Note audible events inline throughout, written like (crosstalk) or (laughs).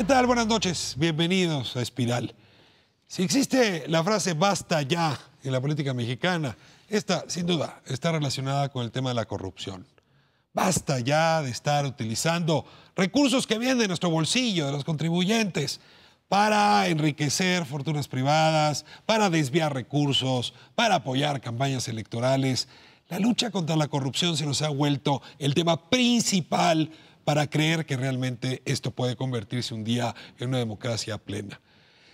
¿Qué tal? Buenas noches. Bienvenidos a Espiral. Si existe la frase basta ya en la política mexicana, esta sin duda está relacionada con el tema de la corrupción. Basta ya de estar utilizando recursos que vienen de nuestro bolsillo, de los contribuyentes, para enriquecer fortunas privadas, para desviar recursos, para apoyar campañas electorales. La lucha contra la corrupción se nos ha vuelto el tema principal para creer que realmente esto puede convertirse un día en una democracia plena.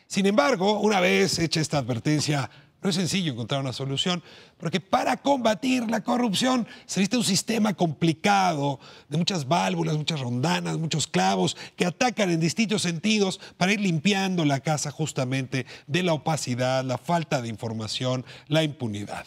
Sin embargo, una vez hecha esta advertencia, no es sencillo encontrar una solución, porque para combatir la corrupción se necesita un sistema complicado, de muchas válvulas, muchas rondanas, muchos clavos que atacan en distintos sentidos para ir limpiando la casa justamente de la opacidad, la falta de información, la impunidad.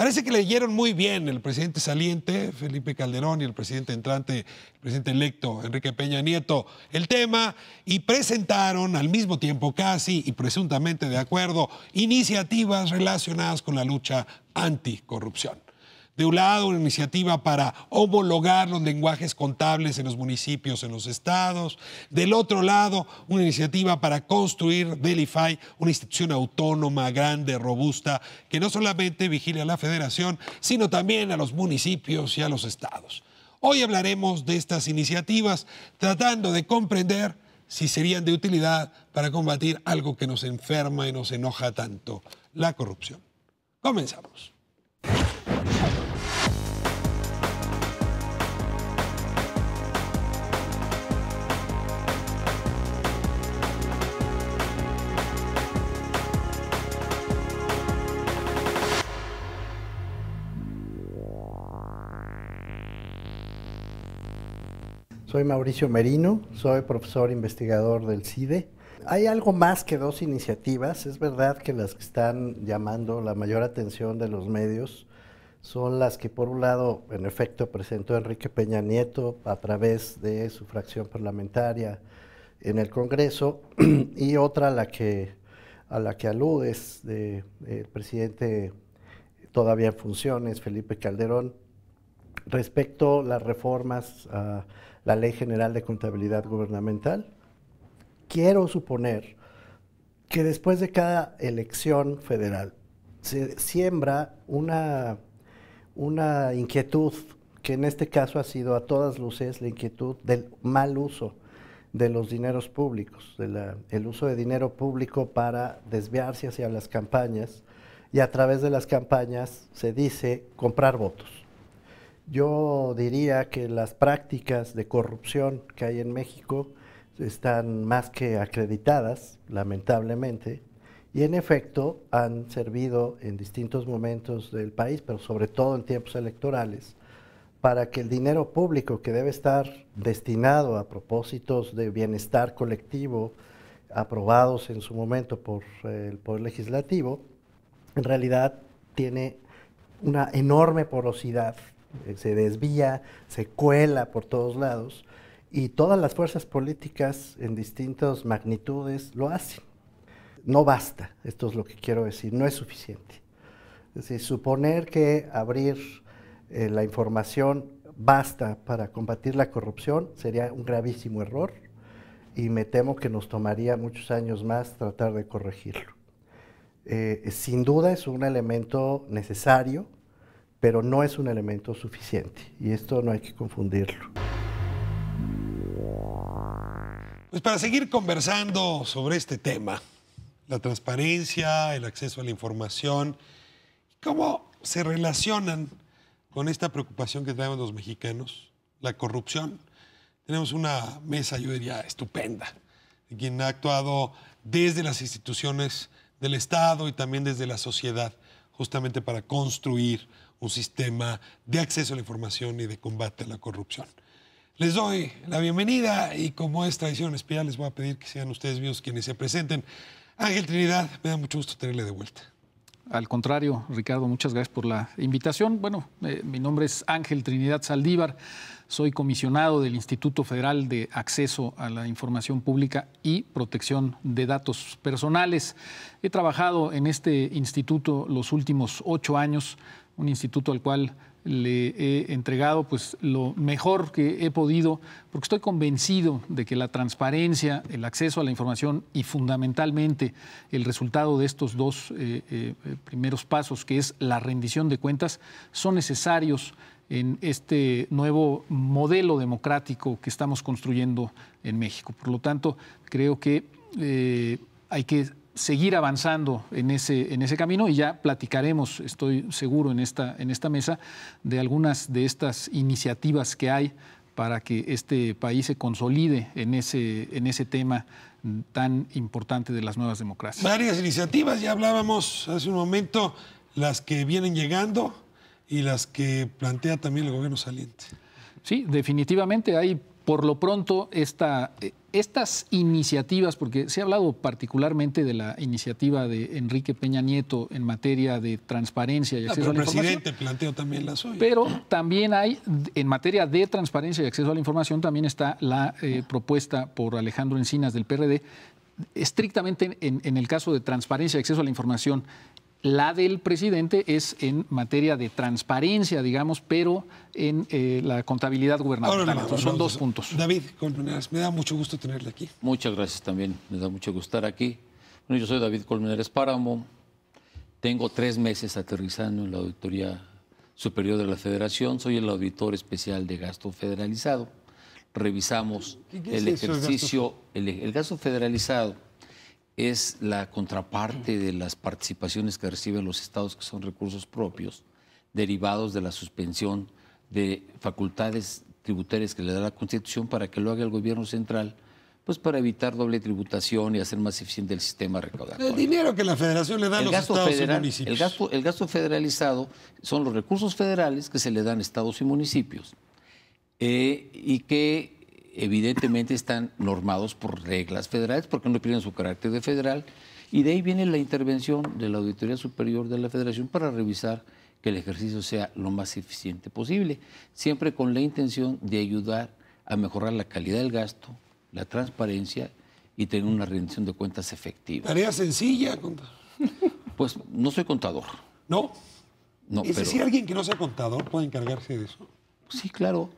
Parece que leyeron muy bien el presidente saliente, Felipe Calderón, y el presidente entrante, el presidente electo, Enrique Peña Nieto, el tema y presentaron al mismo tiempo casi y presuntamente de acuerdo iniciativas relacionadas con la lucha anticorrupción. De un lado, una iniciativa para homologar los lenguajes contables en los municipios, en los estados. Del otro lado, una iniciativa para construir Delify, una institución autónoma, grande, robusta, que no solamente vigile a la federación, sino también a los municipios y a los estados. Hoy hablaremos de estas iniciativas tratando de comprender si serían de utilidad para combatir algo que nos enferma y nos enoja tanto, la corrupción. Comenzamos. Soy Mauricio Merino, soy profesor investigador del CIDE. Hay algo más que dos iniciativas. Es verdad que las que están llamando la mayor atención de los medios son las que, por un lado, en efecto, presentó Enrique Peña Nieto a través de su fracción parlamentaria en el Congreso (clears throat) y otra la que, a la que aludes eh, el presidente todavía en funciones, Felipe Calderón, respecto a las reformas a la Ley General de Contabilidad Gubernamental. Quiero suponer que después de cada elección federal se siembra una, una inquietud, que en este caso ha sido a todas luces la inquietud del mal uso de los dineros públicos, el uso de dinero público para desviarse hacia las campañas y a través de las campañas se dice comprar votos. Yo diría que las prácticas de corrupción que hay en México están más que acreditadas, lamentablemente, y en efecto han servido en distintos momentos del país, pero sobre todo en tiempos electorales, para que el dinero público que debe estar destinado a propósitos de bienestar colectivo, aprobados en su momento por eh, el Poder Legislativo, en realidad tiene una enorme porosidad se desvía, se cuela por todos lados y todas las fuerzas políticas en distintas magnitudes lo hacen. No basta, esto es lo que quiero decir, no es suficiente. Si suponer que abrir eh, la información basta para combatir la corrupción sería un gravísimo error y me temo que nos tomaría muchos años más tratar de corregirlo. Eh, sin duda es un elemento necesario pero no es un elemento suficiente y esto no hay que confundirlo. Pues para seguir conversando sobre este tema, la transparencia, el acceso a la información, ¿cómo se relacionan con esta preocupación que tenemos los mexicanos, la corrupción? Tenemos una mesa, yo diría, estupenda, de quien ha actuado desde las instituciones del Estado y también desde la sociedad, justamente para construir un sistema de acceso a la información y de combate a la corrupción. Les doy la bienvenida y como es tradición especial les voy a pedir que sean ustedes mismos quienes se presenten. Ángel Trinidad, me da mucho gusto tenerle de vuelta. Al contrario, Ricardo, muchas gracias por la invitación. Bueno, eh, mi nombre es Ángel Trinidad Saldívar, soy comisionado del Instituto Federal de Acceso a la Información Pública y Protección de Datos Personales. He trabajado en este instituto los últimos ocho años un instituto al cual le he entregado pues lo mejor que he podido, porque estoy convencido de que la transparencia, el acceso a la información y fundamentalmente el resultado de estos dos eh, eh, primeros pasos, que es la rendición de cuentas, son necesarios en este nuevo modelo democrático que estamos construyendo en México. Por lo tanto, creo que eh, hay que seguir avanzando en ese, en ese camino y ya platicaremos, estoy seguro, en esta, en esta mesa de algunas de estas iniciativas que hay para que este país se consolide en ese, en ese tema tan importante de las nuevas democracias. Varias iniciativas, ya hablábamos hace un momento, las que vienen llegando y las que plantea también el gobierno saliente. Sí, definitivamente hay por lo pronto esta estas iniciativas, porque se ha hablado particularmente de la iniciativa de Enrique Peña Nieto en materia de transparencia y ah, acceso a la información. El presidente planteó también la suya. Pero también hay, en materia de transparencia y acceso a la información, también está la eh, propuesta por Alejandro Encinas del PRD estrictamente en, en, el caso de transparencia y acceso a la información, la del presidente es en materia de transparencia, digamos, pero en eh, la contabilidad gubernamental. son dos puntos. David, Colmenares, me da mucho gusto tenerle aquí. Muchas gracias también, me da mucho gusto estar aquí. Bueno, yo soy David Colmenares Páramo, tengo tres meses aterrizando en la Auditoría Superior de la Federación, soy el auditor especial de gasto federalizado. Revisamos el ejercicio, el gasto federalizado es la contraparte mm. de las participaciones que reciben los estados, que son recursos propios, derivados de la suspensión de facultades tributarias que le da la Constitución para que lo haga el gobierno central, pues para evitar doble tributación y hacer más eficiente el sistema recaudatorio. El dinero que la federación le da a los estados y municipios. El gasto, el gasto federalizado son los recursos federales que se le dan a estados y municipios eh, y que evidentemente están normados por reglas federales porque no tienen su carácter de federal. Y de ahí viene la intervención de la Auditoría Superior de la Federación para revisar que el ejercicio sea lo más eficiente posible, siempre con la intención de ayudar a mejorar la calidad del gasto, la transparencia y tener una rendición de cuentas efectiva. Tarea sencilla, Pues no soy contador. No. No, ¿Es pero... si alguien que no sea contador puede encargarse de eso? Sí, claro.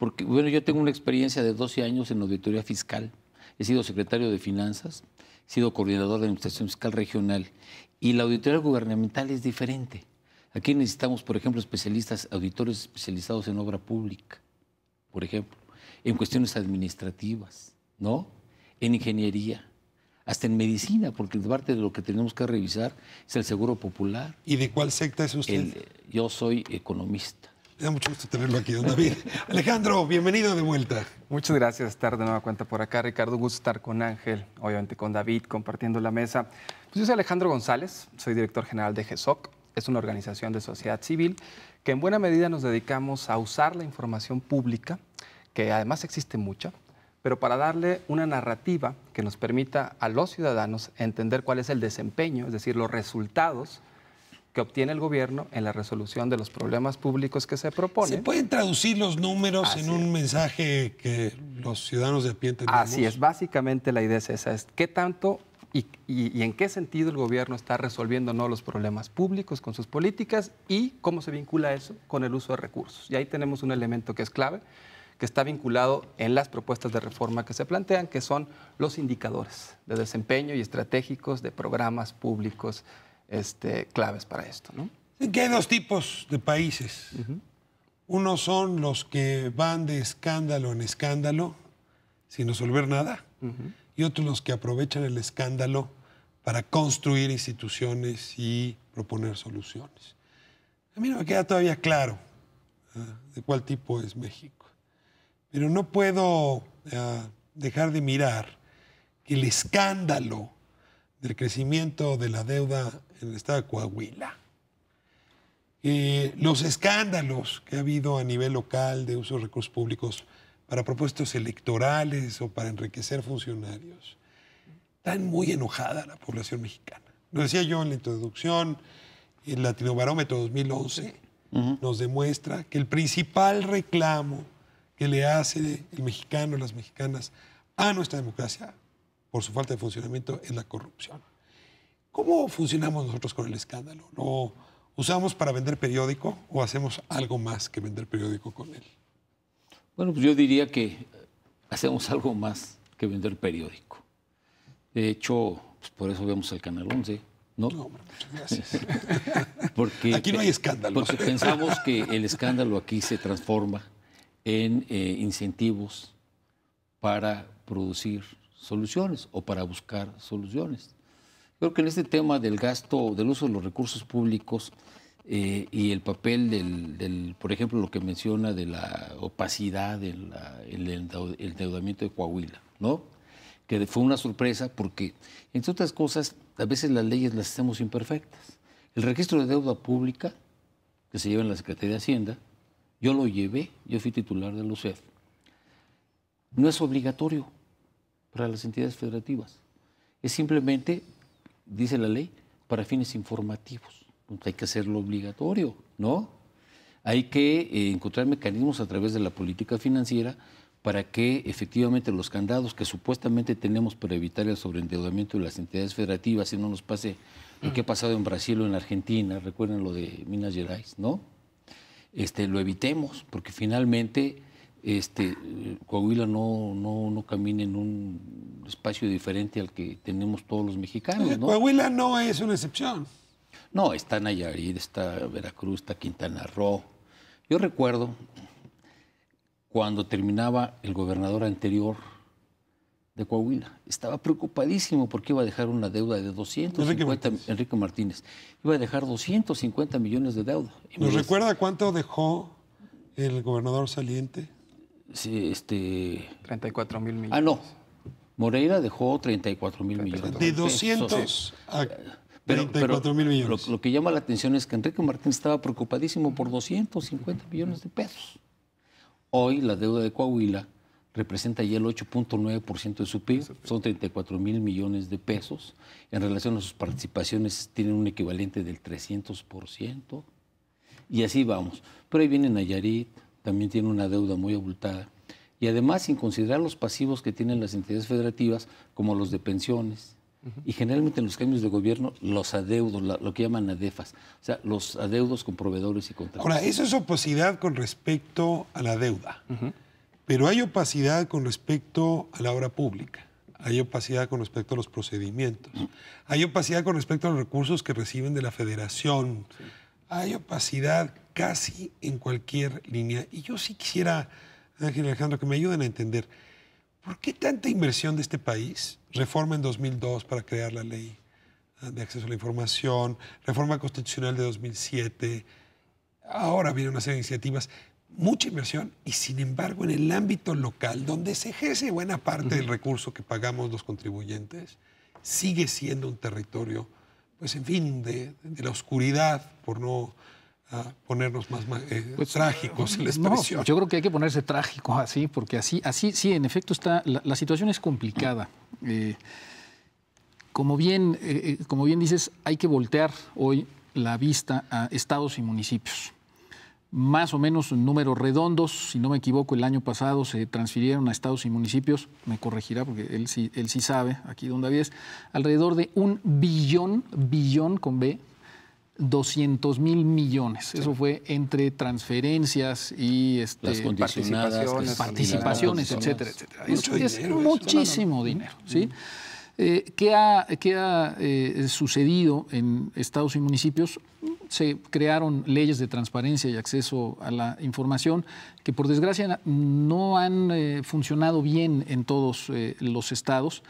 Porque, bueno, yo tengo una experiencia de 12 años en auditoría fiscal. He sido secretario de Finanzas, he sido coordinador de Administración Fiscal Regional. Y la auditoría gubernamental es diferente. Aquí necesitamos, por ejemplo, especialistas, auditores especializados en obra pública, por ejemplo, en cuestiones administrativas, ¿no? En ingeniería, hasta en medicina, porque parte de lo que tenemos que revisar es el seguro popular. ¿Y de cuál secta es usted? yo soy economista. Me da mucho gusto tenerlo aquí, don David. Alejandro, bienvenido de vuelta. Muchas gracias estar de nueva cuenta por acá, Ricardo. Un gusto estar con Ángel, obviamente con David, compartiendo la mesa. Pues yo soy Alejandro González, soy director general de GESOC. Es una organización de sociedad civil que en buena medida nos dedicamos a usar la información pública, que además existe mucha, pero para darle una narrativa que nos permita a los ciudadanos entender cuál es el desempeño, es decir, los resultados que obtiene el gobierno en la resolución de los problemas públicos que se proponen. ¿Se pueden traducir los números en un mensaje que los ciudadanos de Así es, básicamente la idea es esa, es qué tanto y, en qué sentido el gobierno está resolviendo no los problemas públicos con sus políticas y cómo se vincula eso con el uso de recursos. Y ahí tenemos un elemento que es clave, que está vinculado en las propuestas de reforma que se plantean, que son los indicadores de desempeño y estratégicos de programas públicos este, claves para esto. ¿no? que hay dos tipos de países. Uno son los que van de escándalo en escándalo sin resolver nada, y otros los que aprovechan el escándalo para construir instituciones y proponer soluciones. A mí no me queda todavía claro ah, de cuál tipo es México, pero no puedo ah, dejar de mirar que el escándalo del crecimiento de la deuda en el estado de Coahuila. Eh, los escándalos que ha habido a nivel local de uso de recursos públicos para propósitos electorales o para enriquecer funcionarios. Están muy enojada la población mexicana. Lo decía yo en la introducción, el latinobarómetro Barómetro 2011 nos demuestra que el principal reclamo que le hace el mexicano, las mexicanas, a nuestra democracia por su falta de funcionamiento es la corrupción. ¿Cómo funcionamos nosotros con el escándalo? ¿Lo usamos para vender periódico o hacemos algo más que vender periódico con él? Bueno, pues yo diría que eh, hacemos algo más que vender periódico. De hecho, pues, por eso vemos el Canal 11. No, no hombre, muchas gracias. (laughs) porque, aquí no hay escándalo. Porque pensamos que el escándalo aquí se transforma en eh, incentivos para producir soluciones o para buscar soluciones. Creo que en este tema del gasto, del uso de los recursos públicos eh, y el papel del, por ejemplo, lo que menciona de la opacidad del endeudamiento de Coahuila, ¿no? Que fue una sorpresa porque, entre otras cosas, a veces las leyes las hacemos imperfectas. El registro de deuda pública, que se lleva en la Secretaría de Hacienda, yo lo llevé, yo fui titular del UCEF. No es obligatorio para las entidades federativas. Es simplemente dice la ley, para fines informativos. Pues, hay que hacerlo obligatorio, ¿no? Hay que eh, encontrar mecanismos a través de la política financiera para que efectivamente los candados que supuestamente tenemos para evitar el sobreendeudamiento de las entidades federativas, si no nos pase lo que ha pasado en Brasil o en Argentina, recuerden lo de Minas Gerais, ¿no? Este, lo evitemos, porque finalmente este, Coahuila no, no, no camina en un espacio diferente al que tenemos todos los mexicanos. ¿no? Coahuila no es una excepción. No, está Nayarit, está Veracruz, está Quintana Roo. Yo recuerdo cuando terminaba el gobernador anterior de Coahuila, estaba preocupadísimo porque iba a dejar una deuda de 250 Enrique Enrique Martínez iba a dejar 250 millones de deuda. ¿Nos recuerda cuánto dejó el gobernador saliente? este... 34 mil millones. Ah, no. Moreira dejó 34 mil millones. De 200 a 34 eh, mil millones. Lo, lo, que llama la atención es que Enrique Martín estaba preocupadísimo por 250 millones de pesos. Hoy la deuda de Coahuila representa ya el 8.9% de su PIB, son 34 mil millones de pesos. En relación a sus participaciones tienen un equivalente del 300%. Y así vamos. Pero ahí viene Nayarit, también tiene una deuda muy abultada. Y además sin considerar los pasivos que tienen las entidades federativas, como los de pensiones. Y generalmente en los cambios de gobierno, los adeudos, lo que llaman adefas, o sea, los adeudos con proveedores y contratos. Ahora, eso es opacidad con respecto a la deuda, pero hay opacidad con respecto a la obra pública, hay opacidad con respecto a los procedimientos, hay opacidad con respecto a los recursos que reciben de la federación, hay opacidad casi en cualquier línea. Y yo sí quisiera, Ángel Alejandro, que me ayuden a entender, ¿por qué tanta inversión de este país? Reforma en 2002 para crear la ley de acceso a la información, reforma constitucional de 2007, ahora vienen una serie iniciativas, mucha inversión y sin embargo en el ámbito local, donde se ejerce buena parte del recurso que pagamos los contribuyentes, sigue siendo un territorio, pues en fin, de, de la oscuridad, por no a ponernos más, eh, pues, trágicos en la yo creo que hay que ponerse trágico así, porque así, así sí, en efecto está, la, situación es complicada. Eh, como, bien, eh, como bien dices, hay que voltear hoy la vista a estados y municipios. Más o menos números redondos, si no me equivoco, el año pasado se transfirieron a estados y municipios, me corregirá porque él sí, él sí sabe, aquí donde había es, alrededor de un billón, billón con B, 200 mil millones. Eso fue entre transferencias y este, participaciones, etcétera, etcétera. es muchísimo dinero. ¿sí? Eh, ¿Qué ha, eh, sucedido en estados y municipios? Se crearon leyes de transparencia y acceso a la información que por desgracia no han eh, funcionado bien en todos los estados.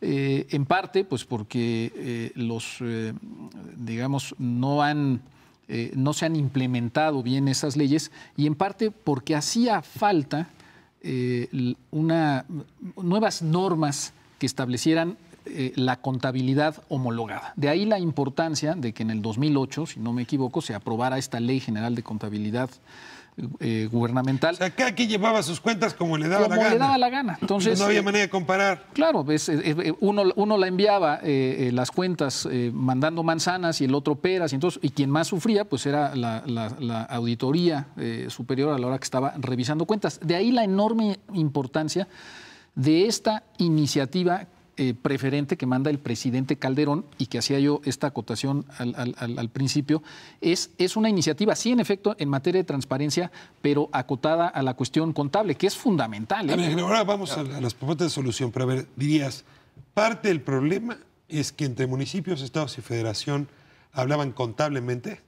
Eh, en parte, pues porque eh, los, eh, digamos, no han... no se han implementado bien esas leyes y en parte porque hacía falta una, nuevas normas que establecieran la contabilidad homologada. De ahí la importancia de que en el 2008, si no me equivoco, se aprobara esta Ley General de Contabilidad eh, gubernamental. O sea, cada quien llevaba sus cuentas como le daba la gana. Como le daba la gana. Entonces, no había eh, manera de comparar. Claro, eh, uno, uno, la enviaba las cuentas mandando manzanas y el otro peras. Y, entonces, y quien más sufría pues era la, la auditoría superior a la hora que estaba revisando cuentas. De ahí la enorme importancia de esta iniciativa eh, preferente que manda el presidente Calderón y que hacía yo esta acotación al, principio, es, es una iniciativa, sí, en efecto, en materia de transparencia, pero acotada a la cuestión contable, que es fundamental. ¿eh? ahora vamos a, a las propuestas de solución, pero a ver, dirías, parte del problema es que entre municipios, estados y federación hablaban contablemente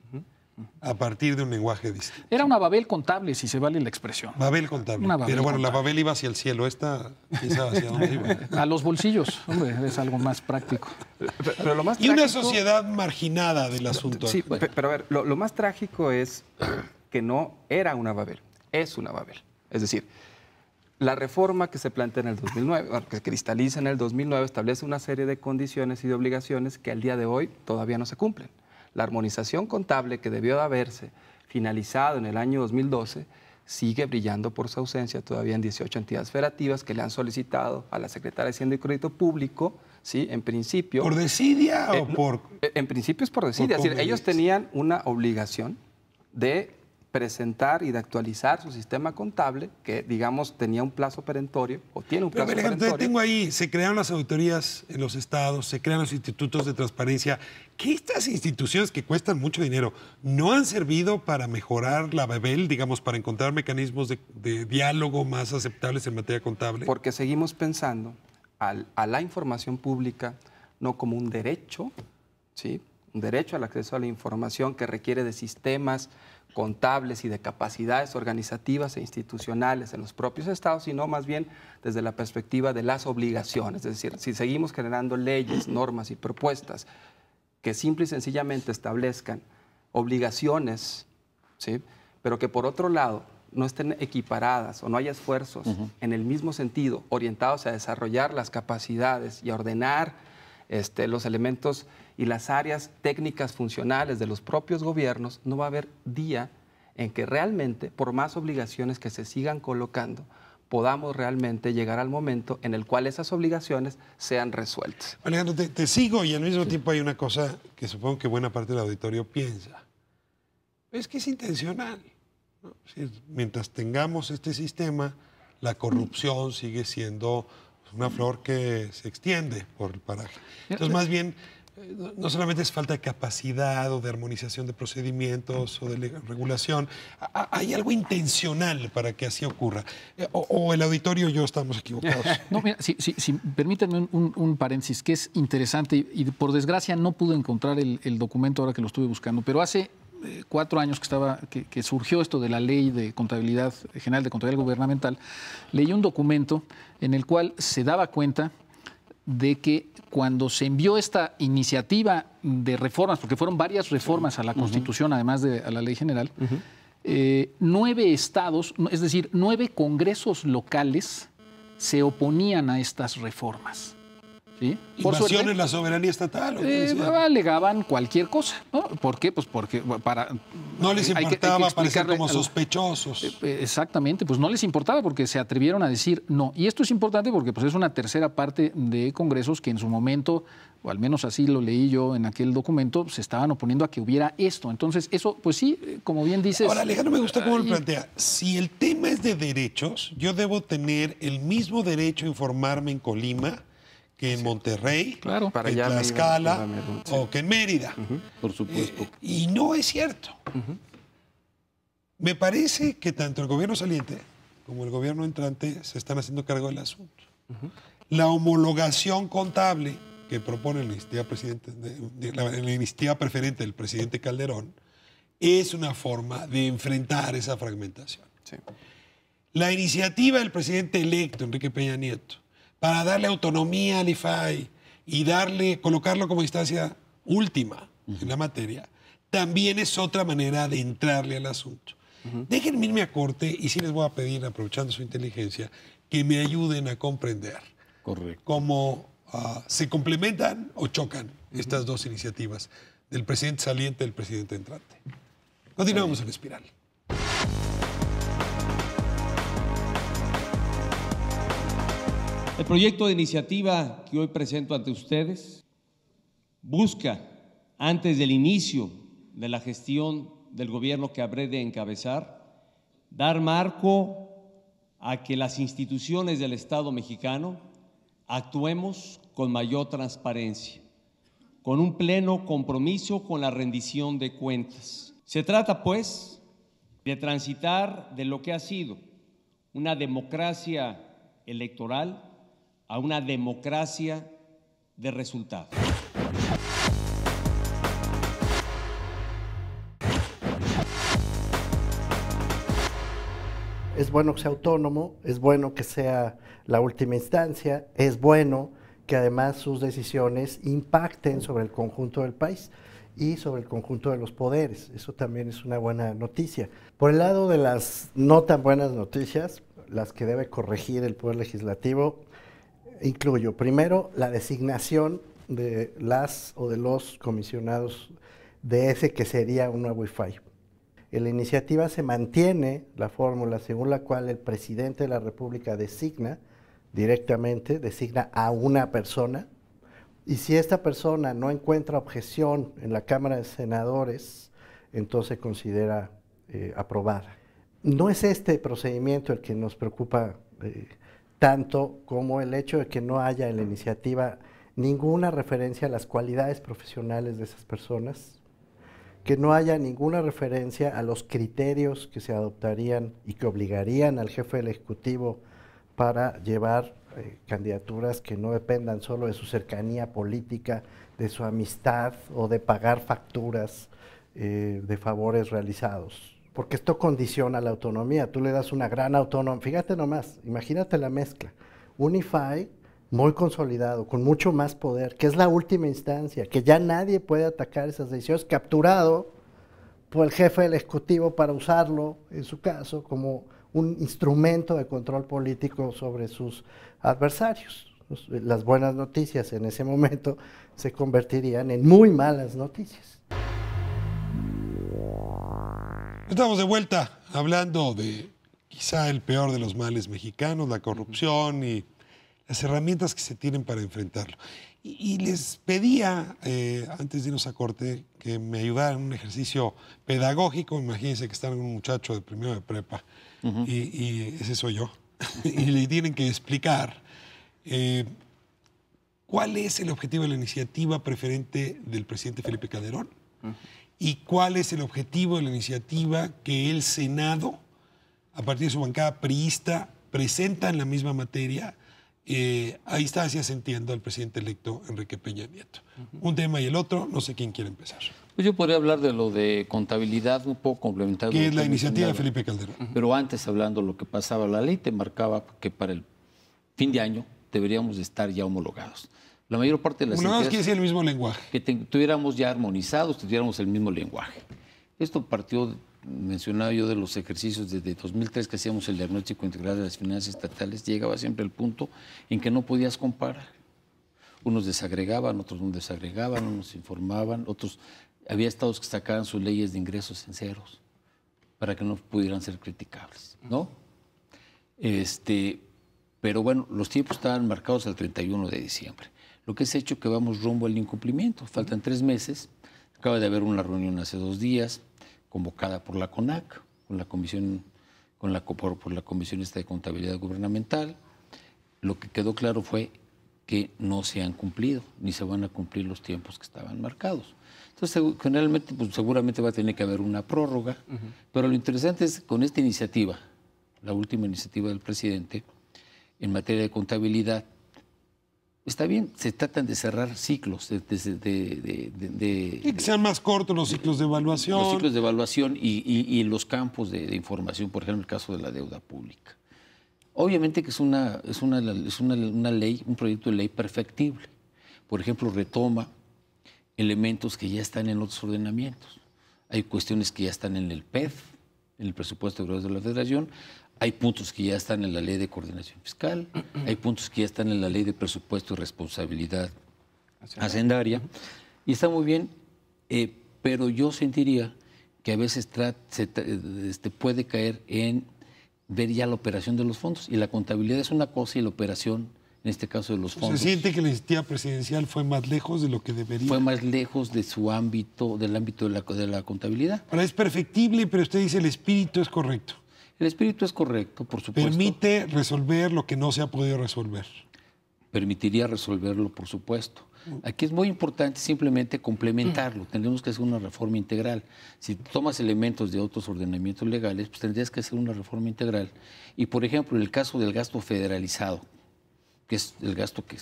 a partir de un lenguaje distinto. Era una Babel contable, si se vale la expresión. Babel contable. Pero bueno, la Babel iba hacia el cielo, esta quizá hacia dónde iba. (laughs) A los bolsillos, hombre, es algo más práctico. más y una sociedad marginada del asunto. Sí, pero a ver, lo, más trágico es (clears throat) que no era una Babel, es una Babel. Es decir, la reforma que se plantea en el 2009, que cristaliza en el 2009, establece una serie de condiciones y de obligaciones que al día de hoy todavía no se cumplen la armonización contable que debió de haberse finalizado en el año 2012 sigue brillando por su ausencia todavía en 18 entidades federativas que le han solicitado a la Secretaría de Hacienda y Crédito Público, ¿sí? en principio... ¿Por decidia eh, o por...? Eh, en principio es por decidia. es decir, ellos tenían una obligación de presentar y de actualizar su sistema contable, que digamos tenía un plazo perentorio o tiene un Pero plazo perentorio. perentorio. tengo ahí, se crearon las auditorías en los estados, se crean los institutos de transparencia, que estas instituciones que cuestan mucho dinero no han servido para mejorar la Babel, digamos, para encontrar mecanismos de, diálogo más aceptables en materia contable. Porque seguimos pensando a la información pública no como un derecho, ¿sí? un derecho al acceso a la información que requiere de sistemas contables y de capacidades organizativas e institucionales en los propios estados, sino más bien desde la perspectiva de las obligaciones. Es decir, si seguimos generando leyes, (clears throat) normas y propuestas que simple y sencillamente establezcan obligaciones, ¿sí? pero que por otro lado no estén equiparadas o no haya esfuerzos en el mismo sentido orientados a desarrollar las capacidades y a ordenar este, los elementos y las áreas técnicas funcionales de los propios gobiernos, no va a haber día en que realmente, por más obligaciones que se sigan colocando, podamos realmente llegar al momento en el cual esas obligaciones sean resueltas. Alejandro, te, sigo y al mismo tiempo hay una cosa que supongo que buena parte del auditorio piensa. Es que es intencional. mientras tengamos este sistema, la corrupción sigue siendo una flor que se extiende por el paraje. Entonces, más bien, no solamente es falta de capacidad o de armonización de procedimientos o de regulación, hay algo intencional para que así ocurra. Eh, o, el auditorio y yo estamos equivocados. (laughs) No, mira, si, permítanme un, paréntesis que es interesante y, por desgracia no pude encontrar el, documento ahora que lo estuve buscando, pero hace eh, cuatro años que, estaba, que surgió esto de la ley de contabilidad eh, general de contabilidad gubernamental, leí un documento en el cual se daba cuenta de que cuando se envió esta iniciativa de reformas, porque fueron varias reformas a la Constitución, además de a la ley general, eh, nueve estados, es decir, nueve congresos locales se oponían a estas reformas. ¿sí? Invasión la soberanía estatal. Eh, alegaban cualquier cosa, ¿no? ¿Por qué? Pues porque para... No les eh, importaba parecer como sospechosos. Eh, exactamente, pues no les importaba porque se atrevieron a decir no. Y esto es importante porque pues, es una tercera parte de congresos que en su momento, o al menos así lo leí yo en aquel documento, se estaban oponiendo a que hubiera esto. Entonces, eso, pues sí, como bien dices... Ahora, Alejandro, me gusta cómo lo plantea. Si el tema es de derechos, yo debo tener el mismo derecho a informarme en Colima que en Monterrey, claro, en Tlaxcala o que en Mérida. por supuesto. Eh, y no es cierto. Me parece que tanto el gobierno saliente como el gobierno entrante se están haciendo cargo del asunto. La homologación contable que propone la iniciativa, presidente, la, iniciativa preferente del presidente Calderón es una forma de enfrentar esa fragmentación. La iniciativa del presidente electo, Enrique Peña Nieto, para darle autonomía al IFAI y darle, colocarlo como instancia última en la materia, también es otra manera de entrarle al asunto. Déjenme irme a corte y sí les voy a pedir, aprovechando su inteligencia, que me ayuden a comprender Correcto. cómo ah, se complementan o chocan estas dos iniciativas del presidente saliente y del presidente entrante. Continuamos en espiral. El proyecto de iniciativa que hoy presento ante ustedes busca, antes del inicio de la gestión del gobierno que habré de encabezar, dar marco a que las instituciones del Estado mexicano actuemos con mayor transparencia, con un pleno compromiso con la rendición de cuentas. Se trata, pues, de transitar de lo que ha sido una democracia electoral a una democracia de resultados. Es bueno que sea autónomo, es bueno que sea la última instancia, es bueno que además sus decisiones impacten sobre el conjunto del país y sobre el conjunto de los poderes. Eso también es una buena noticia. Por el lado de las no tan buenas noticias, las que debe corregir el Poder Legislativo, incluyo, primero, la designación de las o de los comisionados de ese que sería un nuevo fi En la iniciativa se mantiene la fórmula según la cual el presidente de la República designa directamente, designa a una persona, y si esta persona no encuentra objeción en la Cámara de Senadores, entonces considera eh, aprobada. No es este procedimiento el que nos preocupa eh, tanto como el hecho de que no haya en la iniciativa ninguna referencia a las cualidades profesionales de esas personas, que no haya ninguna referencia a los criterios que se adoptarían y que obligarían al jefe del Ejecutivo para llevar eh, candidaturas que no dependan solo de su cercanía política, de su amistad o de pagar facturas eh, de favores realizados porque esto condiciona la autonomía. Tú le das una gran autonomía. Fíjate nomás, imagínate la mezcla. Unify muy consolidado, con mucho más poder, que es la última instancia, que ya nadie puede atacar esas decisiones, capturado por el jefe del Ejecutivo para usarlo, en su caso, como un instrumento de control político sobre sus adversarios. Pues, las buenas noticias en ese momento se convertirían en muy malas noticias. Estamos de vuelta hablando de quizá el peor de los males mexicanos, la corrupción y las herramientas que se tienen para enfrentarlo. Y, les pedía, eh, antes de irnos a corte, que me ayudaran en un ejercicio pedagógico. Imagínense que están un muchacho de primero de prepa y, ese soy yo. (laughs) y le tienen que explicar eh, cuál es el objetivo de la iniciativa preferente del presidente Felipe Calderón y cuál es el objetivo de la iniciativa que el Senado, a partir de su bancada priista, presenta en la misma materia eh, ahí está hacia asentiendo al presidente electo Enrique Peña Nieto. Un tema y el otro, no sé quién quiere empezar. Pues yo podría hablar de lo de contabilidad un poco complementario. Que es la iniciativa de Felipe Calderón. Pero antes, hablando de lo que pasaba, la ley te marcaba que para el fin de año deberíamos estar ya homologados. La mayor parte de las ¿Uno que decir el mismo lenguaje. Que tuviéramos ya armonizados, tuviéramos el mismo lenguaje. Esto partió, mencionaba yo, de los ejercicios desde 2003 que hacíamos el diagnóstico integral de las finanzas estatales. Llegaba siempre el punto en que no podías comparar. Unos desagregaban, otros no desagregaban, unos informaban, otros... Había estados que sacaban sus leyes de ingresos en ceros para que no pudieran ser criticables, ¿no? Este, pero bueno, los tiempos estaban marcados al 31 de diciembre lo que es hecho que vamos rumbo al incumplimiento. Faltan tres meses, acaba de haber una reunión hace dos días, convocada por la CONAC, con la Comisión, con la, por, la Comisión esta de Contabilidad Gubernamental. Lo que quedó claro fue que no se han cumplido, ni se van a cumplir los tiempos que estaban marcados. Entonces, generalmente, pues, seguramente va a tener que haber una prórroga, pero lo interesante es con esta iniciativa, la última iniciativa del presidente, en materia de contabilidad, Está bien, se tratan de cerrar ciclos, que sean más cortos los ciclos de evaluación. Los ciclos de evaluación y, los campos de, información, por ejemplo, el caso de la deuda pública. Obviamente que es, una, es, es una, ley, un proyecto de ley perfectible. Por ejemplo, retoma elementos que ya están en otros ordenamientos. Hay cuestiones que ya están en el PED, en el presupuesto de de la Federación. Hay puntos que ya están en la ley de coordinación fiscal, hay puntos que ya están en la ley de presupuesto y responsabilidad hacendaria. Y está muy bien, eh, pero yo sentiría que a veces se este, puede caer en ver ya la operación de los fondos. Y la contabilidad es una cosa y la operación, en este caso de los fondos. ¿Se siente que la iniciativa presidencial fue más lejos de lo que debería? Fue más lejos de su ámbito, del ámbito de la, de la contabilidad. Ahora es perfectible, pero usted dice el espíritu es correcto. El espíritu es correcto, por supuesto. Permite resolver lo que no se ha podido resolver. Permitiría resolverlo, por supuesto. Aquí es muy importante simplemente complementarlo. Mm. Tenemos que hacer una reforma integral. Si tomas elementos de otros ordenamientos legales, pues tendrías que hacer una reforma integral. Y, por ejemplo, en el caso del gasto federalizado, que es el gasto que,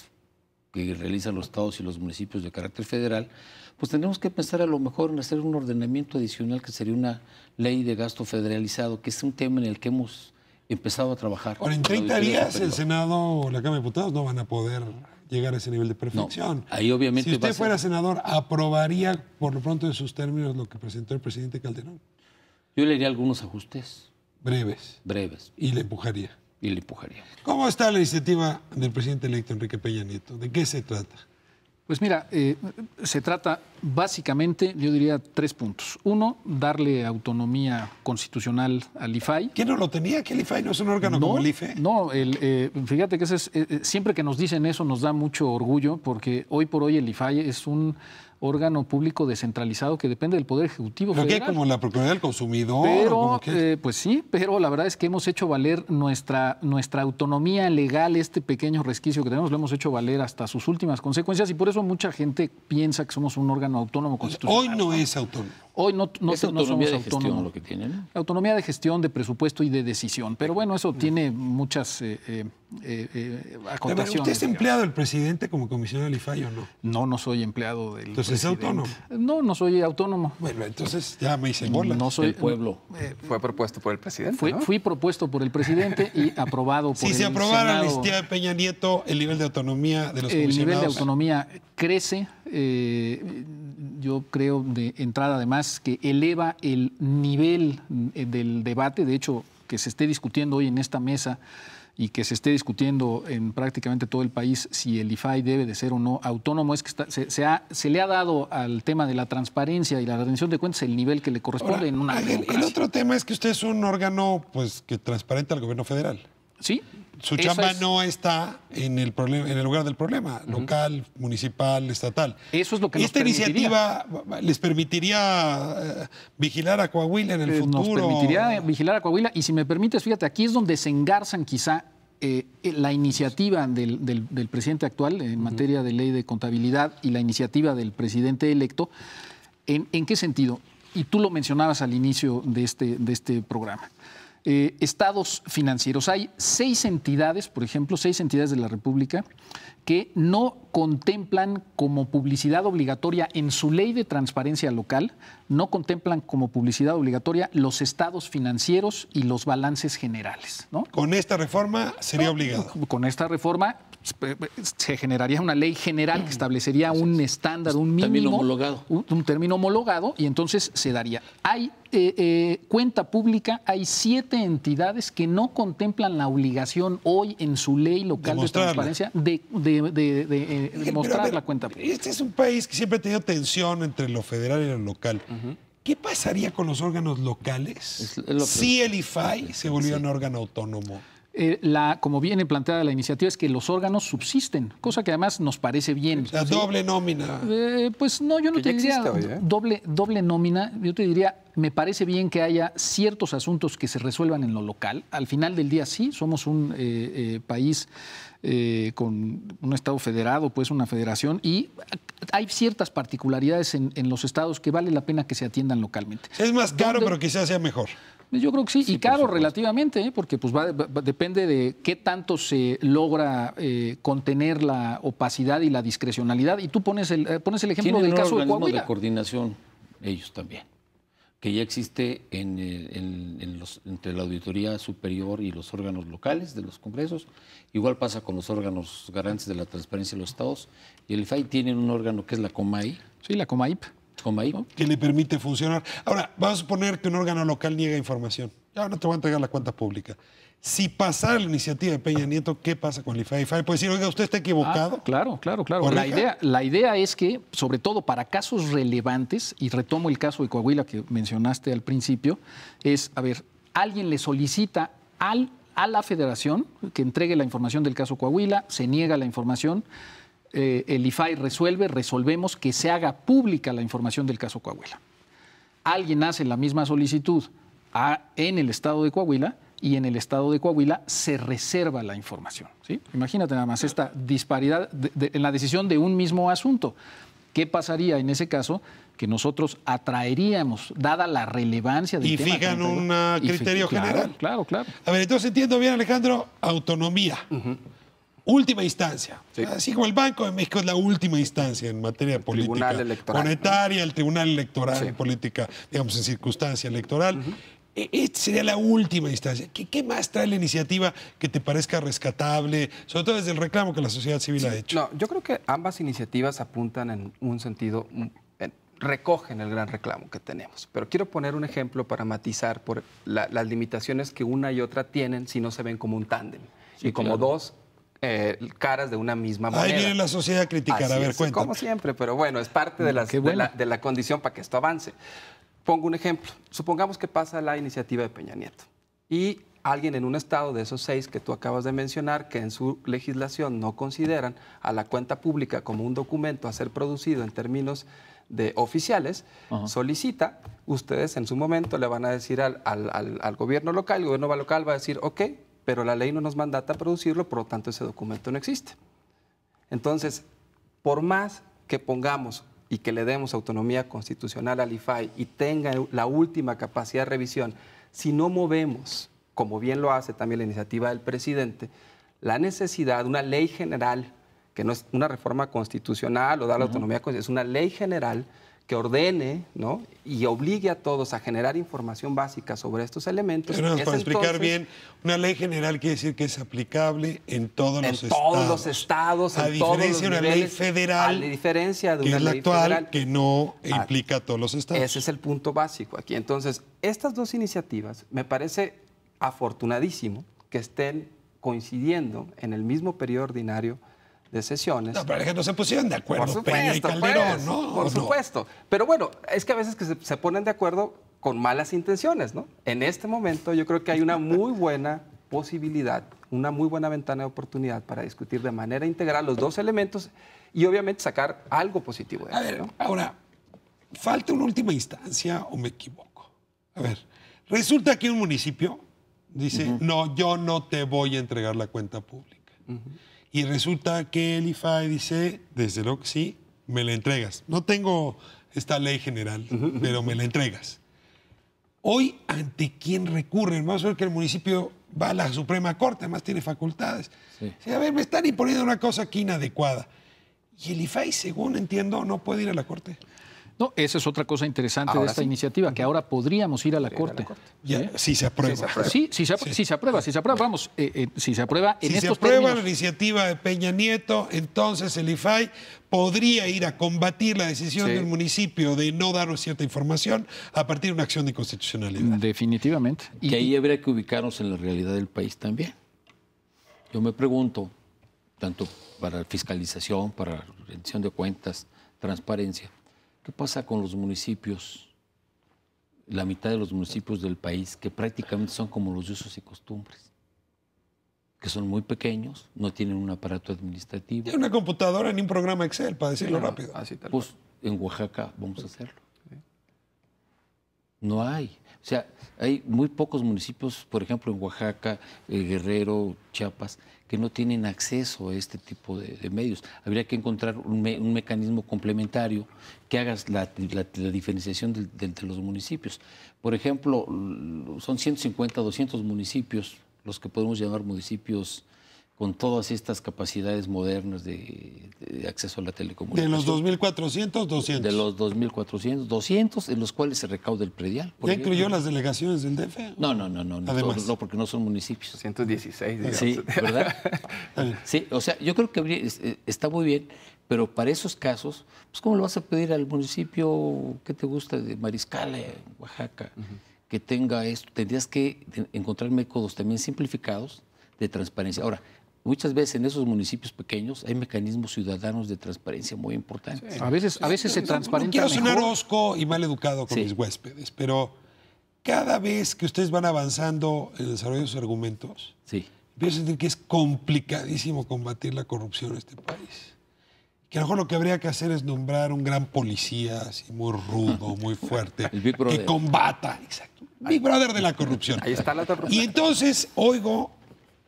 que realizan los estados y los municipios de carácter federal, pues tenemos que pensar a lo mejor en hacer un ordenamiento adicional que sería una ley de gasto federalizado, que es un tema en el que hemos empezado a trabajar. Ahora, en 30 días el Senado o la Cámara de Diputados no van a poder llegar a ese nivel de perfección. obviamente si usted fuera senador, ¿aprobaría por lo pronto en sus términos lo que presentó el presidente Calderón? Yo le haría algunos ajustes. Breves. Breves. Y le empujaría. Y le empujaría. ¿Cómo está la iniciativa del presidente electo Enrique Peña Nieto? ¿De qué se trata? Pues mira, eh, se trata básicamente, yo diría, tres puntos. Uno, darle autonomía constitucional al IFAI. ¿Quién no lo tenía? ¿Que el IFAI no es un órgano como el IFE? No, eh, fíjate que eh, siempre que nos dicen eso nos da mucho orgullo porque hoy por hoy el IFAI es un órgano público descentralizado que depende del Poder Ejecutivo ¿Pero ¿Qué? ¿Como la propiedad del Consumidor? Pero, eh, pues sí, pero la verdad es que hemos hecho valer nuestra, nuestra autonomía legal, este pequeño resquicio que tenemos, lo hemos hecho valer hasta sus últimas consecuencias y por eso mucha gente piensa que somos un órgano autónomo pues, constitucional. Hoy no es autónomo. Hoy no, no, somos de gestión Lo que tienen? Autonomía de gestión, de presupuesto y de decisión. Pero bueno, eso tiene muchas eh, eh, eh, eh acotaciones. ¿Usted es empleado del presidente como comisionado del IFAI o no? No, no soy empleado del Entonces es autónomo. No, no soy autónomo. Bueno, entonces ya me hice bolas. No soy, pueblo. fue propuesto por el presidente, fui, fui propuesto por el presidente y (laughs) aprobado por el presidente. Si se aprobara la amnistía de Peña Nieto, el nivel de autonomía de los comisionados... El nivel de autonomía crece yo creo, de entrada además, que eleva el nivel eh, del debate, de hecho, que se esté discutiendo hoy en esta mesa y que se esté discutiendo en prácticamente todo el país si el IFAI debe de ser o no autónomo, es que se, le ha dado al tema de la transparencia y la retención de cuentas el nivel que le corresponde en una el, el otro tema es que usted es un órgano pues que transparente al gobierno federal. Sí, su chamba no está en el, problema, en el lugar del problema, local, municipal, estatal. Eso es lo que Esta iniciativa les permitiría eh, vigilar a Coahuila en el eh, futuro. Nos permitiría vigilar a Coahuila y si me permites, fíjate, aquí es donde se engarzan quizá eh, la iniciativa del, presidente actual en materia de ley de contabilidad y la iniciativa del presidente electo. ¿En, qué sentido? Y tú lo mencionabas al inicio de este, este programa eh, estados financieros. Hay seis entidades, por ejemplo, seis entidades de la República que no contemplan como publicidad obligatoria en su ley de transparencia local, no contemplan como publicidad obligatoria los estados financieros y los balances generales. ¿no? Con esta reforma sería obligado. Con esta reforma se generaría una ley general que (clears throat) establecería un estándar, pues, un mínimo. Un, término homologado y entonces se daría. Hay eh, eh, cuenta pública, hay siete entidades que no contemplan la obligación hoy en su ley local de transparencia de, de, eh, mostrar la cuenta pública. Este es un país que siempre ha tenido tensión entre lo federal y lo local. ¿Qué pasaría con los órganos locales si el IFAI se volviera un órgano autónomo? Eh, la, como viene planteada la iniciativa, es que los órganos subsisten, cosa que además nos parece bien. La doble nómina. Eh, pues no, yo no te diría ¿eh? doble, doble nómina, yo te diría, me parece bien que haya ciertos asuntos que se resuelvan en lo local. Al final del día sí, somos un país con un Estado federado, pues una federación, y hay ciertas particularidades en, los estados que vale la pena que se atiendan localmente. Es más caro, pero quizás sea mejor. Yo creo que sí, y caro relativamente, ¿eh? porque pues depende de qué tanto se logra eh, contener la opacidad y la discrecionalidad. Y tú pones el, eh, pones el ejemplo del caso de Coahuila. de coordinación, ellos también, que ya existe entre la auditoría superior y los órganos locales de los congresos. Igual pasa con los órganos garantes de la transparencia de los estados. Y el FAI tiene un órgano que es la COMAI. Sí, la COMAIP que le permite funcionar. Ahora, vamos a suponer que un órgano local niega información. Ahora no te voy a entregar la cuenta pública. Si pasara la iniciativa de Peña Nieto, ¿qué pasa con el IFAI? puede decir, oiga, usted está equivocado. Ah, claro, claro, claro. La idea, la idea es que, sobre todo para casos relevantes, y retomo el caso de Coahuila que mencionaste al principio, es, a ver, alguien le solicita al, a la federación que entregue la información del caso Coahuila, se niega la información eh, el IFAI resuelve, resolvemos que se haga pública la información del caso Coahuila. Alguien hace la misma solicitud en el estado de Coahuila y en el estado de Coahuila se reserva la información. ¿sí? Imagínate nada más esta disparidad en la decisión de un mismo asunto. ¿Qué pasaría en ese caso? Que nosotros atraeríamos, dada la relevancia del tema. y fijan un ah, criterio general. Claro, claro. A ver, entonces entiendo bien, Alejandro, autonomía última instancia. Así como el Banco de México es la última instancia en materia política monetaria, el Tribunal Electoral en política, digamos, en circunstancia electoral. Esta e, sería la última instancia. ¿Qué, más trae la iniciativa que te parezca rescatable, sobre todo desde el reclamo que la sociedad civil ha hecho? No, yo creo que ambas iniciativas apuntan en un sentido, mm, recogen el gran reclamo que tenemos. Pero quiero poner un ejemplo para matizar por las limitaciones que una y otra tienen si no se ven como un tándem. y como dos eh, caras de una misma manera. Ahí viene la sociedad criticar, a ver, cuenta. Como siempre, pero bueno, es parte de, mm, la, de la condición para que esto avance. Pongo un ejemplo. Supongamos que pasa la iniciativa de Peña Nieto y alguien en un estado de esos seis que tú acabas de mencionar, que en su legislación no consideran a la cuenta pública como un documento a ser producido en términos de oficiales, solicita, ustedes en su momento le van a decir al, al, gobierno local, el gobierno local va a decir, ok, pero la ley no nos mandata a producirlo, por lo tanto ese documento no existe. Entonces, por más que pongamos y que le demos autonomía constitucional al IFAI y tenga la última capacidad de revisión, si no movemos, como bien lo hace también la iniciativa del presidente, la necesidad de una ley general, que no es una reforma constitucional o dar la autonomía, es una ley general que ordene ¿no? y obligue a todos a generar información básica sobre estos elementos. Pero para explicar bien, una ley general quiere decir que es aplicable en todos los estados. En todos los estados, en todos los A diferencia de una ley federal. diferencia que es la actual, que no ah, implica a todos los estados. Ese es el punto básico aquí. Entonces, estas dos iniciativas me parece afortunadísimo que estén coincidiendo en el mismo periodo ordinario de sesiones. No, que no se pusieron de acuerdo. Por supuesto, pues. Por supuesto. Pero bueno, es que a veces que se, ponen de acuerdo con malas intenciones, ¿no? En este momento yo creo que hay una muy buena posibilidad, una muy buena ventana de oportunidad para discutir de manera integral los dos elementos y obviamente sacar algo positivo de A ver, ahora, falta una última instancia o me equivoco. A ver, resulta que un municipio dice, no, yo no te voy a entregar la cuenta pública. Y resulta que el IFAI dice, desde luego que sí, me la entregas. No tengo esta ley general, pero me la entregas. Hoy, ¿ante quién recurren? Vamos a ver que el municipio va a la Suprema Corte, además tiene facultades. a ver, me están imponiendo una cosa aquí inadecuada. Y el IFAI, según entiendo, no puede ir a la Corte. No, esa es otra cosa interesante de esta iniciativa, que ahora podríamos ir a la, Corte. Si se aprueba. Sí, si se aprueba, si se aprueba, si se aprueba vamos, eh, eh, si se aprueba en si se aprueba la iniciativa de Peña Nieto, entonces el IFAI podría ir a combatir la decisión del municipio de no darnos cierta información a partir de una acción de constitucionalidad. Definitivamente. Y ahí habría que ubicarnos en la realidad del país también. Yo me pregunto, tanto para fiscalización, para rendición de cuentas, transparencia, ¿Qué pasa con los municipios, la mitad de los municipios del país, que prácticamente son como los usos y costumbres? Que son muy pequeños, no tienen un aparato administrativo. Ni una computadora ni un programa Excel, para decirlo rápido. pues en Oaxaca vamos a hacerlo. No hay. O sea, hay muy pocos municipios, por ejemplo, en Oaxaca, eh, Guerrero, Chiapas, que no tienen acceso a este tipo de, medios. Habría que encontrar un, un, mecanismo complementario que hagas la, diferenciación entre los municipios. Por ejemplo, son 150, 200 municipios los que podemos llamar municipios con todas estas capacidades modernas de, acceso a la telecomunicación. De los 2.400, 200. De los 2.400, 200 en los cuales se recauda el predial. ¿Ya incluyó las delegaciones del DF? No, no, no, no, no porque no son municipios. 116, Sí, ¿verdad? (laughs) sí, o sea, yo creo que eh, está muy bien pero para esos casos, pues ¿cómo lo vas a pedir al municipio que te gusta de en Oaxaca, que tenga esto? Tendrías que encontrar métodos también simplificados de transparencia. Ahora, muchas veces en esos municipios pequeños hay mecanismos ciudadanos de transparencia muy importantes. A veces, a veces se transparencia. transparenta. quiero sonar osco y mal educado con mis huéspedes, pero cada vez que ustedes van avanzando en el desarrollo de sus argumentos, sí. que es complicadísimo combatir la corrupción en este país que a lo mejor lo que habría que hacer es nombrar un gran policía, así muy rudo, muy (laughs) fuerte, que combata, exacto, Big Brother de la corrupción. Ahí está la otra Y entonces oigo,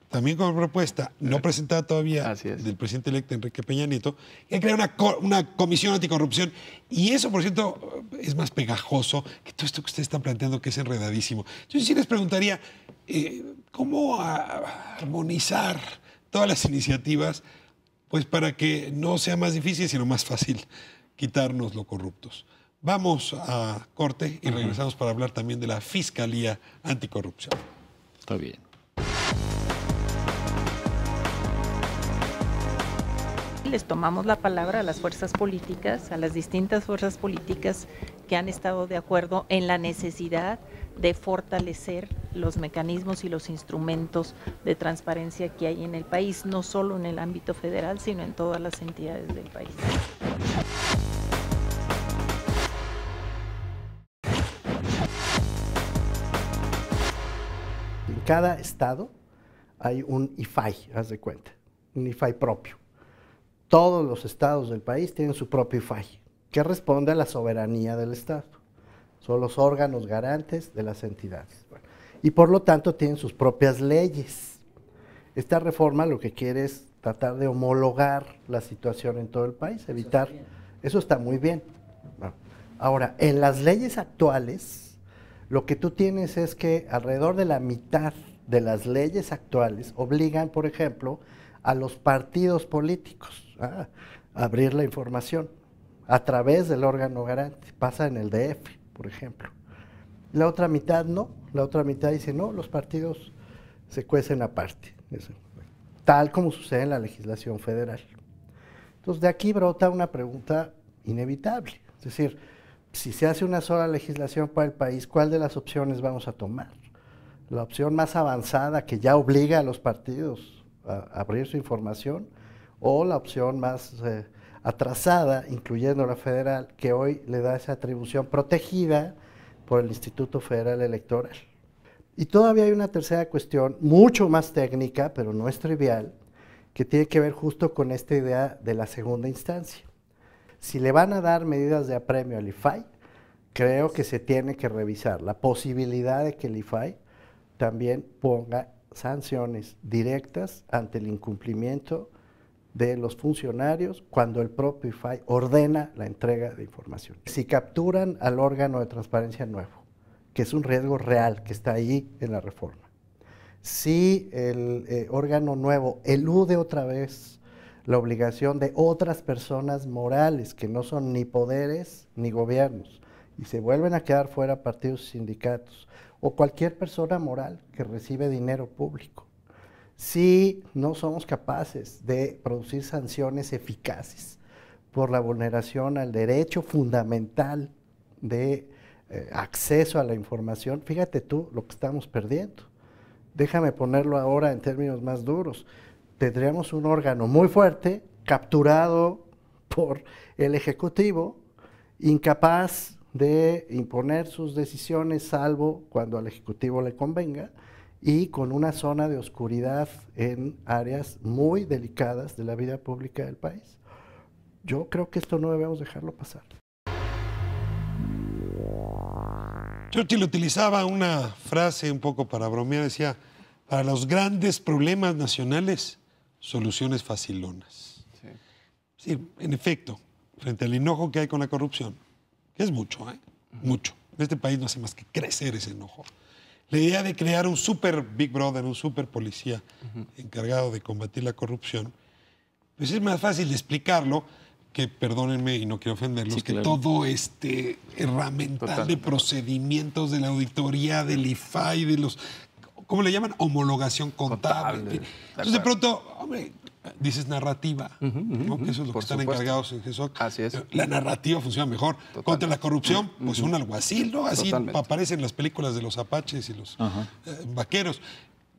también como propuesta, no presentada todavía, del presidente electo Enrique Peña Nieto, que crea una, una comisión anticorrupción. Y eso, por cierto, es más pegajoso que todo esto que ustedes están planteando, que es enredadísimo. Yo sí les preguntaría, eh, ¿cómo armonizar todas las iniciativas? pues para que no sea más difícil, sino más fácil quitarnos lo corruptos. Vamos a corte y regresamos para hablar también de la Fiscalía Anticorrupción. Está bien. Les tomamos la palabra a las fuerzas políticas, a las distintas fuerzas políticas que han estado de acuerdo en la necesidad de fortalecer los mecanismos y los instrumentos de transparencia que hay en el país, no solo en el ámbito federal, sino en todas las entidades del país. En cada estado hay un IFAI, haz de cuenta, un IFAI propio. Todos los estados del país tienen su propio IFAI, que responde a la soberanía del estado son los órganos garantes de las entidades. Y por lo tanto tienen sus propias leyes. Esta reforma lo que quiere es tratar de homologar la situación en todo el país, evitar... Eso está muy bien. Ahora, en las leyes actuales, lo que tú tienes es que alrededor de la mitad de las leyes actuales obligan, por ejemplo, a los partidos políticos ¿ah? a abrir la información a través del órgano garante. Pasa en el DF por ejemplo. La otra mitad no, la otra mitad dice, no, los partidos se cuecen aparte, tal como sucede en la legislación federal. Entonces, de aquí brota una pregunta inevitable, es decir, si se hace una sola legislación para el país, ¿cuál de las opciones vamos a tomar? La opción más avanzada que ya obliga a los partidos a abrir su información o la opción más... Eh, atrasada, incluyendo la federal, que hoy le da esa atribución protegida por el Instituto Federal Electoral. Y todavía hay una tercera cuestión, mucho más técnica, pero no es trivial, que tiene que ver justo con esta idea de la segunda instancia. Si le van a dar medidas de apremio al IFAI, creo que se tiene que revisar la posibilidad de que el IFAI también ponga sanciones directas ante el incumplimiento de los funcionarios cuando el propio IFAI ordena la entrega de información. Si capturan al órgano de transparencia nuevo, que es un riesgo real que está ahí en la reforma, si el eh, órgano nuevo elude otra vez la obligación de otras personas morales que no son ni poderes ni gobiernos y se vuelven a quedar fuera partidos y sindicatos o cualquier persona moral que recibe dinero público si no somos capaces de producir sanciones eficaces por la vulneración al derecho fundamental de eh, acceso a la información, fíjate tú lo que estamos perdiendo. Déjame ponerlo ahora en términos más duros. Tendríamos un órgano muy fuerte, capturado por el Ejecutivo, incapaz de imponer sus decisiones, salvo cuando al Ejecutivo le convenga, y con una zona de oscuridad en áreas muy delicadas de la vida pública del país. Yo creo que esto no debemos dejarlo pasar. Churchill utilizaba una frase un poco para bromear, decía, para los grandes problemas nacionales, soluciones facilonas. Sí. en efecto, frente al enojo que hay con la corrupción, que es mucho, ¿eh? mucho. En este país no hace más que crecer ese enojo la idea de crear un super Big Brother, un super policía encargado de combatir la corrupción, pues es más fácil de explicarlo que, perdónenme y no quiero ofenderlos, que todo este herramienta de procedimientos de la auditoría, del IFAI, de los, ¿cómo le llaman? Homologación contable. Entonces, de pronto, hombre, dices narrativa, que eso es lo que están encargados en GESOC. Así es. La narrativa funciona mejor. Contra la corrupción, pues un alguacil, ¿no? Así aparecen las películas de los apaches y los eh, vaqueros.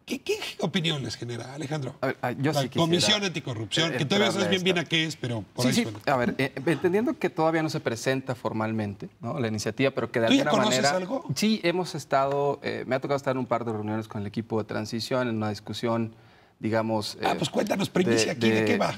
¿Qué, opiniones opinión les genera, Alejandro? Ah, Comisión Anticorrupción, que todavía sabes bien bien a qué es, pero por sí, ahí sí. A ver, eh, entendiendo que todavía no se presenta formalmente ¿no? la iniciativa, pero que de ¿Tú alguna conoces algo? Sí, hemos estado, eh, me ha tocado estar en un par de reuniones con el equipo de transición, en una discusión digamos... Ah, pues eh, cuéntanos, primicia, de, aquí, ¿de, qué va?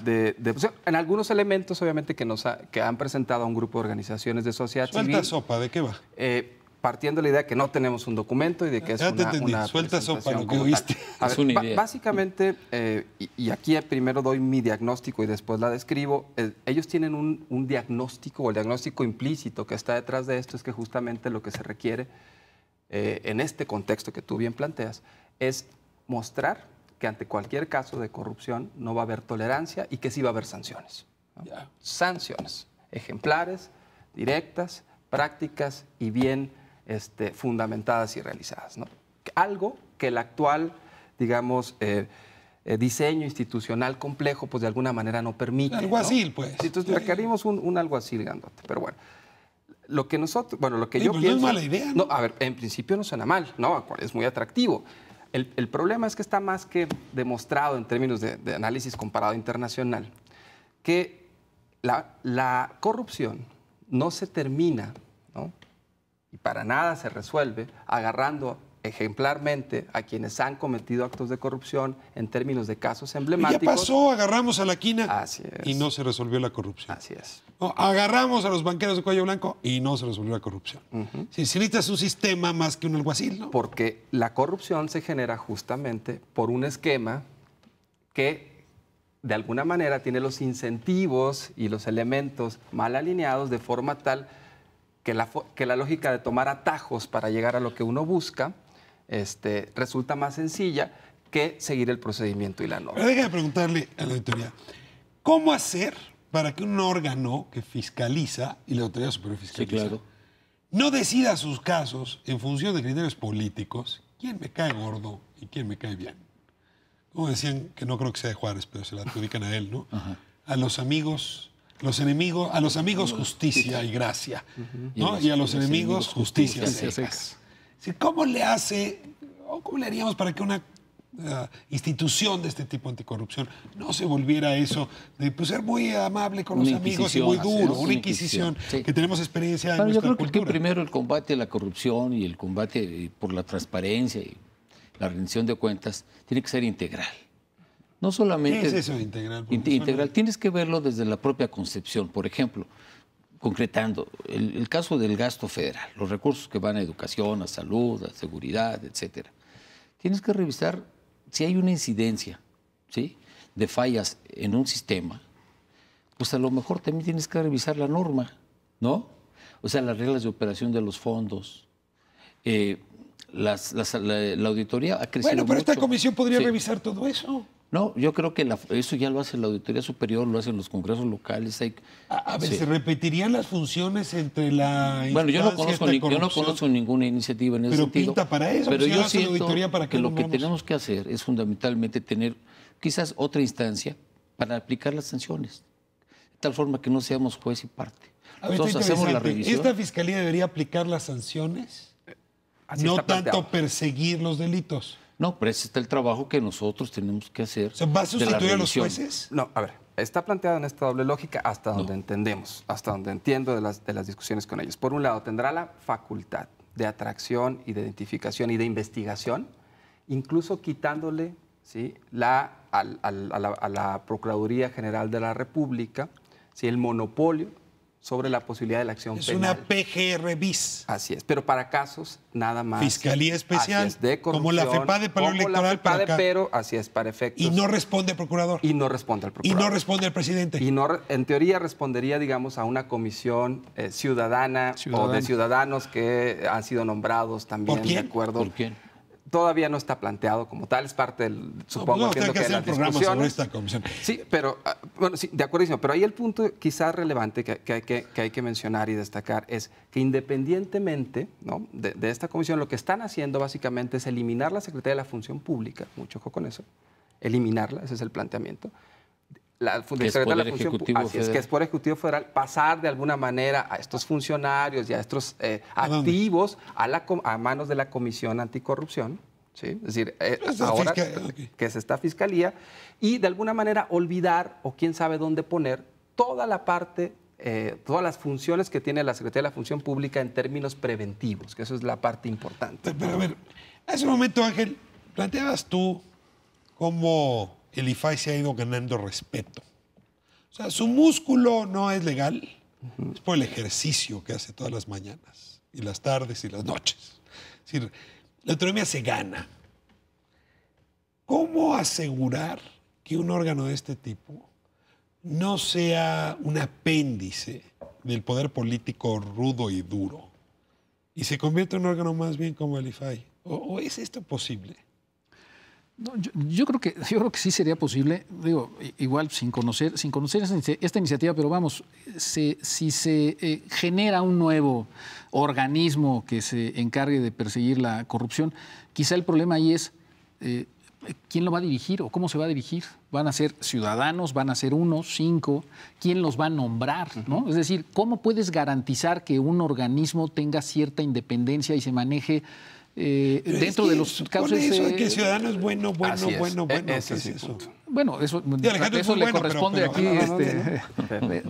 Pues, en algunos elementos, obviamente, que, nos que han presentado a un grupo de organizaciones de sociedad Suelta sopa, ¿de qué va? Eh, partiendo la idea que no tenemos un documento y de que es una, Suelta sopa lo que oíste. es una idea. Básicamente, eh, y, aquí primero doy mi diagnóstico y después la describo, ellos tienen un, diagnóstico o el diagnóstico implícito que está detrás de esto es que justamente lo que se requiere en este contexto que tú bien planteas es mostrar que ante cualquier caso de corrupción no va a haber tolerancia y que sí va a haber sanciones. Sanciones ejemplares, directas, prácticas y bien este, fundamentadas y realizadas. ¿no? Algo que el actual, digamos, eh, eh, diseño institucional complejo, pues de alguna manera no permite. Algo así, pues. Entonces requerimos un, algo así, gandote Pero bueno, lo que nosotros, bueno, lo que yo pienso. No es mala idea. ¿no? a ver, en principio no suena mal, ¿no? Es muy atractivo. El, problema es que está más que demostrado en términos de, análisis comparado internacional que la, corrupción no se termina y para nada se resuelve agarrando ejemplarmente a quienes han cometido actos de corrupción en términos de casos emblemáticos. ¿Qué pasó, agarramos a la quina y no se resolvió la corrupción. Así es. agarramos a los banqueros de cuello blanco y no se resolvió la corrupción. necesitas un sistema más que un alguacil, ¿no? Porque la corrupción se genera justamente por un esquema que de alguna manera tiene los incentivos y los elementos mal alineados de forma tal que que la lógica de tomar atajos para llegar a lo que uno busca este, resulta más sencilla que seguir el procedimiento y la norma. Pero déjame preguntarle a la auditoría, ¿cómo hacer para que un órgano que fiscaliza, y la autoridad superior fiscaliza, no decida sus casos en función de criterios políticos? ¿Quién me cae gordo y quién me cae bien? Como decían, que no creo que sea de Juárez, pero se la adjudican a él, ¿no? A los amigos los enemigos, a los amigos justicia y gracia, ¿no? y a los enemigos justicia. ¿Cómo le hace o cómo le haríamos para que una eh, institución de este tipo anticorrupción no se volviera eso de pues, ser muy amable con los amigos y muy duro, una inquisición, que tenemos experiencia en nuestra Yo creo que primero el combate a la corrupción y el combate eh, por la transparencia y la rendición de cuentas tiene que ser integral. No solamente... es eso integral? integral. Tienes que verlo desde la propia concepción. Por ejemplo, concretando, el, caso del gasto federal, los recursos que van a educación, a salud, a seguridad, etcétera, tienes que revisar si hay una incidencia ¿sí? de fallas en un sistema, pues a lo mejor también tienes que revisar la norma, ¿no? O sea, las reglas de operación de los fondos. Eh, la, auditoría ha crecido. Bueno, pero esta comisión podría revisar todo eso. No, yo creo que eso ya lo hace la Auditoría Superior, lo hacen los congresos locales. a, ver, ¿se repetirían las funciones entre la Bueno, yo no, conozco yo no conozco ninguna iniciativa en ese sentido. Pero pinta para eso, pero pues, yo siento que lo que tenemos que hacer es fundamentalmente tener quizás otra instancia para aplicar las sanciones, de tal forma que no seamos juez y parte. Entonces hacemos la revisión. ¿Esta fiscalía debería aplicar las sanciones? Eh, no tanto perseguir los delitos. No, pero ese está el trabajo que nosotros tenemos que hacer. ¿Se ¿Va a sustituir a los jueces? No, a ver, está planteado en esta doble lógica hasta donde entendemos, hasta donde entiendo de las, de las discusiones con ellos. Por un lado, tendrá la facultad de atracción y de identificación y de investigación, incluso quitándole ¿sí? la, a, la, Procuraduría General de la República ¿sí? el monopolio sobre la posibilidad de la acción penal. Es una PGR bis. Así es, pero para casos nada más. Fiscalía especial. de como la FEPADE para como electoral. La para pero así es, para efectos. Y no responde el procurador. Y no responde el procurador. Y no responde el presidente. Y no, en teoría respondería, digamos, a una comisión eh, ciudadana o de ciudadanos que han sido nombrados también, ¿de acuerdo? ¿Por quién? todavía no está planteado como tal, es parte del, supongo, no, es que, que de las esta comisión. Sí, pero, ah, bueno, sí, de acuerdo, pero ahí el punto quizás relevante que, hay que, hay que, mencionar y destacar es que independientemente ¿no? de, de, esta comisión, lo que están haciendo básicamente es eliminar la Secretaría de la Función Pública, mucho ojo con eso, eliminarla, ese es el planteamiento, la, que es la función, Pública es, que es por Ejecutivo Federal, pasar de alguna manera a estos funcionarios y a estos eh, ah, activos a, manos de la Comisión Anticorrupción. decir, eh, ahora que es esta fiscalía, y de alguna manera olvidar o quién sabe dónde poner toda la parte eh, todas las funciones que tiene la Secretaría de la Función Pública en términos preventivos, que eso es la parte importante. Pero, pero a ver, hace un momento, Ángel, planteabas tú cómo el IFAI se ha ido ganando respeto. O sea, su músculo no es legal, es por el ejercicio que hace todas las mañanas y las tardes y las noches. Es decir, la autonomía se gana. ¿Cómo asegurar que un órgano de este tipo no sea un apéndice del poder político rudo y duro y se convierta en un órgano más bien como el IFAI? o es esto posible? yo, creo que, (laughs) yo creo que sí sería posible, digo, igual sin conocer, sin conocer esta iniciativa, pero vamos, si se eh, genera un nuevo organismo que se encargue de perseguir la corrupción, quizá el problema ahí es eh, quién lo va a dirigir o cómo se va a dirigir. Van a ser ciudadanos, van a ser unos, cinco, quién los va a nombrar, ¿no? Es decir, ¿cómo puedes garantizar que un organismo tenga cierta independencia y se maneje? Eh, dentro de los casos... Eso que ciudadano es bueno, bueno, bueno, bueno, eso? Bueno, eso, le corresponde aquí este,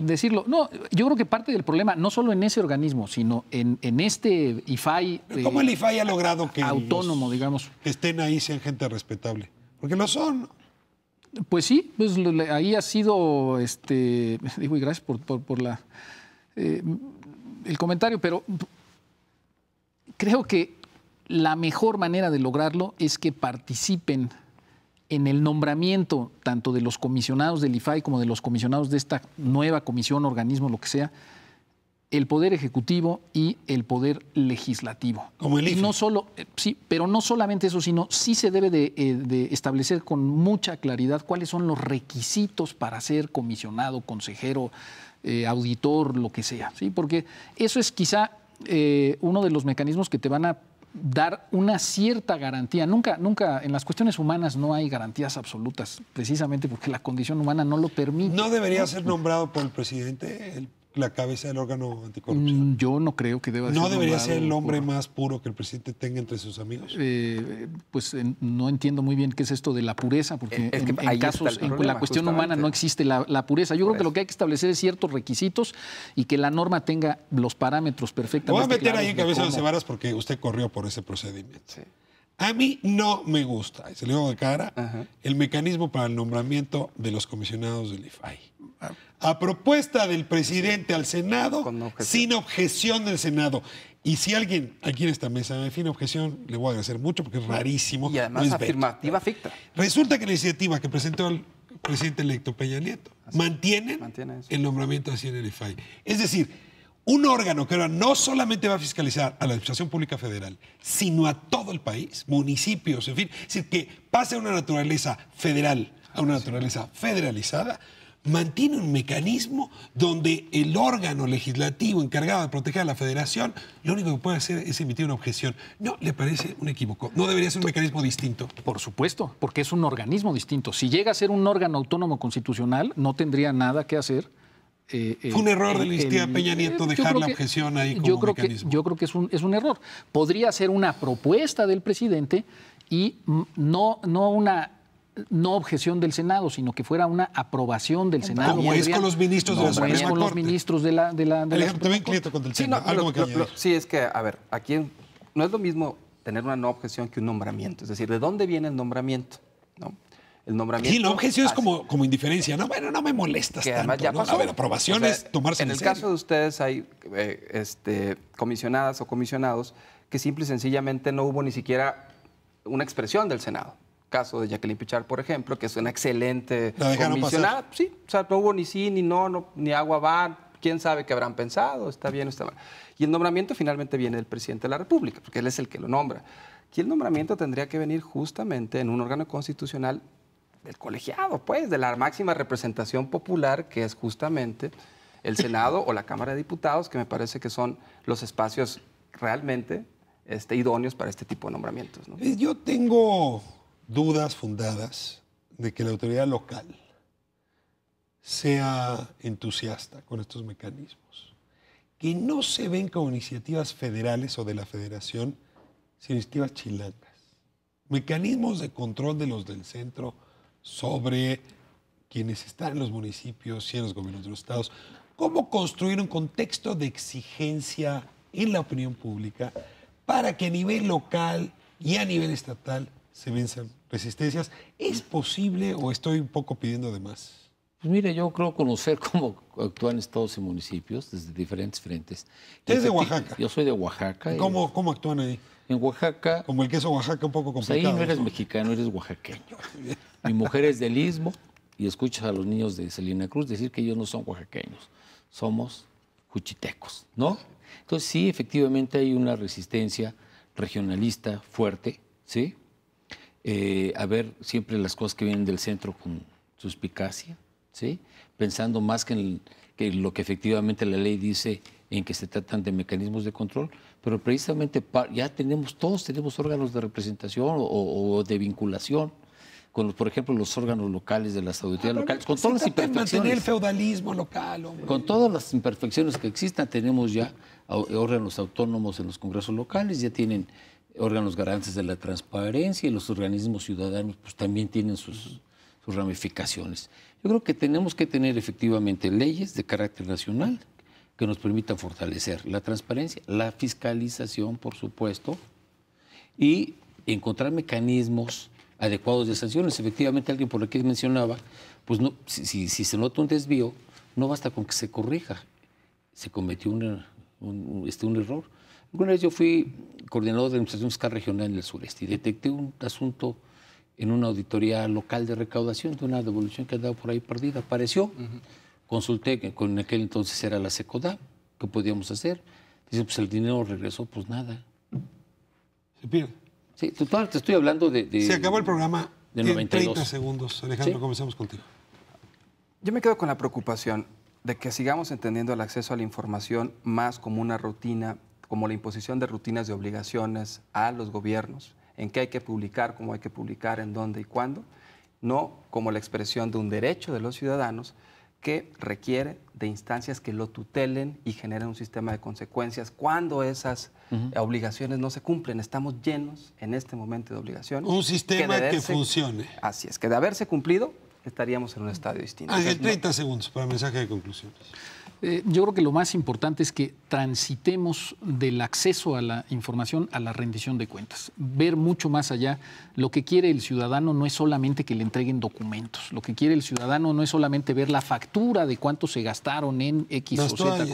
(laughs) decirlo. No, yo creo que parte del problema, no solo en ese organismo, sino en, este IFAI... Eh, ¿Cómo el IFAI ha logrado que... Autónomo, digamos. estén ahí, sean gente respetable. Porque lo son. Pues sí, pues ahí ha sido, este, (laughs) digo, y gracias por, por, la, eh, el comentario, pero creo que la mejor manera de lograrlo es que participen en el nombramiento tanto de los comisionados del IFAI como de los comisionados de esta nueva comisión, organismo, lo que sea, el poder ejecutivo y el poder legislativo. Como No solo, eh, sí, pero no solamente eso, sino sí se debe eh, de, establecer con mucha claridad cuáles son los requisitos para ser comisionado, consejero, eh, auditor, lo que sea, ¿sí? porque eso es quizá uno de los mecanismos que te van a dar una cierta garantía. Nunca, nunca, en las cuestiones humanas no hay garantías absolutas, precisamente porque la condición humana no lo permite. ¿No debería ser nombrado por el presidente el la cabeza del órgano anticorrupción? Mm, yo no creo que deba ¿No debería ser el hombre más puro que el presidente tenga entre sus amigos? Eh, eh, pues no entiendo muy bien qué es esto de la pureza, porque hay en, casos, en la cuestión humana no existe la, pureza. Yo creo que lo que hay que establecer es ciertos requisitos y que la norma tenga los parámetros perfectamente. Voy a meter ahí en cabeza de Cebaras porque usted corrió por ese procedimiento. A mí no me gusta, se le digo de cara, el mecanismo para el nombramiento de los comisionados del IFAI a propuesta del presidente al Senado, sin objeción del Senado. Y si alguien aquí en esta mesa me define objeción, le voy a agradecer mucho porque es rarísimo. Y además afirmativa ficta. Resulta que la iniciativa que presentó el presidente electo Peña Nieto mantiene el nombramiento de en Es decir, un órgano que ahora no solamente va a fiscalizar a la Administración Pública Federal, sino a todo el país, municipios, en fin, es decir, que pase a una naturaleza federal, a una naturaleza federalizada, mantiene un mecanismo donde el órgano legislativo encargado de proteger a la federación lo único que puede hacer es emitir una objeción. ¿No le parece un equívoco? ¿No debería ser un mecanismo distinto? Por supuesto, porque es un organismo distinto. Si llega a ser un órgano autónomo constitucional, no tendría nada que hacer. Eh, Fue un eh, error de Listía Peña eh, Nieto dejar la objeción ahí como yo creo mecanismo. Que, yo creo que es un, error. Podría ser una propuesta del presidente y no, no una no objeción del Senado, sino que fuera una aprobación del Senado. Como es con los ministros de la Suprema Corte. con los ministros de la, de la, de También el Senado. Sí, es que, a ver, aquí no es lo mismo tener una no objeción que un nombramiento. Es decir, ¿de dónde viene el nombramiento? ¿No? El nombramiento. Sí, la objeción es como, como indiferencia. No, bueno, no me molestas. tanto, A ver, aprobación es tomarse en el En el caso de ustedes hay eh, este, comisionadas o comisionados que simple y sencillamente no hubo ni siquiera una expresión del Senado caso de Jacqueline Pichar, por ejemplo, que es una excelente comisionada. Sí, o sea, no hubo ni sí, ni no, ni agua va. quién sabe qué habrán pensado, está bien o está mal. Y el nombramiento finalmente viene del presidente de la República, porque él es el que lo nombra. Y el nombramiento tendría que venir justamente en un órgano constitucional del colegiado, pues, de la máxima representación popular, que es justamente el Senado o la Cámara de Diputados, que me parece que son los espacios realmente este, idóneos para este tipo de nombramientos. Eh, yo tengo dudas fundadas de que la autoridad local sea entusiasta con estos mecanismos, que no se ven como iniciativas federales o de la federación, sino iniciativas chilangas, mecanismos de control de los del centro sobre quienes están en los municipios y en los gobiernos de los estados, cómo construir un contexto de exigencia en la opinión pública para que a nivel local y a nivel estatal se vencen resistencias. ¿Es posible o estoy un poco pidiendo de más? Pues mire, yo creo conocer (laughs) cómo actúan estados y municipios desde diferentes frentes. desde de Oaxaca? Yo soy de Oaxaca. Eh. ¿Cómo, ¿Cómo actúan ahí? En Oaxaca. Como el queso Oaxaca, un poco complicado. Pues ahí no eres mexicano, eres oaxaqueño. (laughs) Mi mujer es del Istmo y escuchas a los niños de Salina Cruz decir que ellos no son oaxaqueños, somos cuchitecos, ¿no? Entonces sí, efectivamente hay una resistencia regionalista fuerte, ¿sí? Eh, a ver siempre las cosas que vienen del centro con suspicacia, ¿sí? pensando más que en, lo que efectivamente la ley dice en que se tratan de mecanismos de control, pero precisamente ya tenemos, todos tenemos órganos de representación o, de vinculación con, por ejemplo, los órganos locales de las auditorías ah, locales, con todas las imperfecciones. el feudalismo local, Con todas las imperfecciones que existan, tenemos ya órganos autónomos en los congresos locales, ya tienen órganos garantes de la transparencia y los organismos ciudadanos pues, también tienen sus, sus ramificaciones. Yo creo que tenemos que tener efectivamente leyes de carácter nacional que nos permitan fortalecer la transparencia, la fiscalización, por supuesto, y encontrar mecanismos adecuados de sanciones. Efectivamente, alguien por que mencionaba, pues no, si, se nota un desvío, no basta con que se corrija. Se cometió este, un error. Alguna vez yo fui coordinador de Administración Fiscal Regional en el Sureste y detecté un asunto en una auditoría local de recaudación de una devolución que dado por ahí perdida. Apareció, consulté que con aquel entonces era la SECODA, ¿qué podíamos hacer? Dice, pues el dinero regresó, pues nada. Se pierde. Sí, total, te estoy hablando de, Se acabó el programa de 92. 30 segundos. Alejandro, comencemos contigo. Yo me quedo con la preocupación de que sigamos entendiendo el acceso a la información más como una rutina como la imposición de rutinas de obligaciones a los gobiernos, en qué hay que publicar, cómo hay que publicar, en dónde y cuándo, no como la expresión de un derecho de los ciudadanos que requiere de instancias que lo tutelen y generen un sistema de consecuencias cuando esas eh, obligaciones no se cumplen. Estamos llenos en este momento de obligaciones. Un sistema que, funcione. Así es, que de haberse cumplido estaríamos en un estadio distinto. 30 segundos para mensaje de conclusión. Eh, yo creo que lo más importante es que transitemos del acceso a la información a la rendición de cuentas. Ver mucho más allá. Lo que quiere el ciudadano no es solamente que le entreguen documentos. Lo que quiere el ciudadano no es solamente ver la factura de cuánto se gastaron en X o Z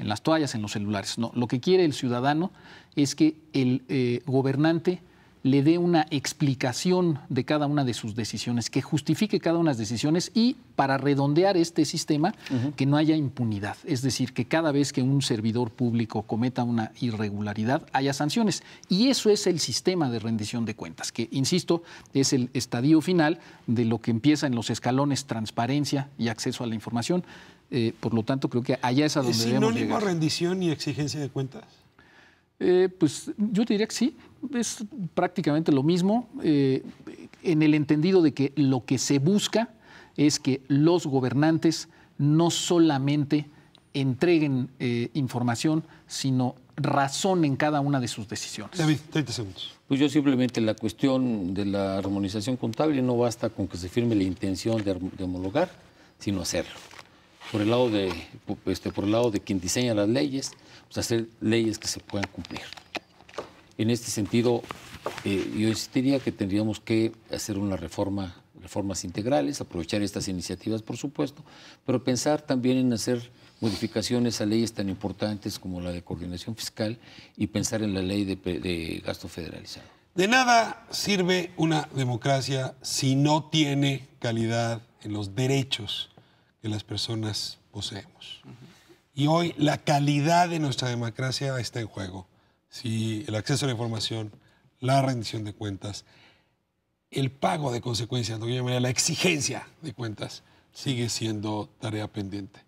En las toallas, en los celulares. No, lo que quiere el ciudadano es que el eh, gobernante le dé una explicación de cada una de sus decisiones, que justifique cada una de las decisiones y para redondear este sistema, que no haya impunidad. Es decir, que cada vez que un servidor público cometa una irregularidad, haya sanciones. Y eso es el sistema de rendición de cuentas, que, insisto, es el estadio final de lo que empieza en los escalones transparencia y acceso a la información. Eh, por lo tanto, creo que allá es a donde ¿Es rendición y exigencia de cuentas? Eh, pues yo diría que sí, es prácticamente lo mismo eh, en el entendido de que lo que se busca es que los gobernantes no solamente entreguen eh, información, sino razón en cada una de sus decisiones. David, 30 segundos. Pues yo simplemente la cuestión de la armonización contable no basta con que se firme la intención de, homologar, sino hacerlo. Por el lado de, este, por el lado de quien diseña las leyes, pues hacer leyes que se puedan cumplir. En este sentido, eh, yo insistiría que tendríamos que hacer una reforma, reformas integrales, aprovechar estas iniciativas, por supuesto, pero pensar también en hacer modificaciones a leyes tan importantes como la de coordinación fiscal y pensar en la ley de gasto federalizado. De nada sirve una democracia si no tiene calidad en los derechos que las personas poseemos. Y hoy la calidad de nuestra democracia está en juego si el acceso a la información, la rendición de cuentas, el pago de consecuencias, lo la exigencia de cuentas, sigue siendo tarea pendiente.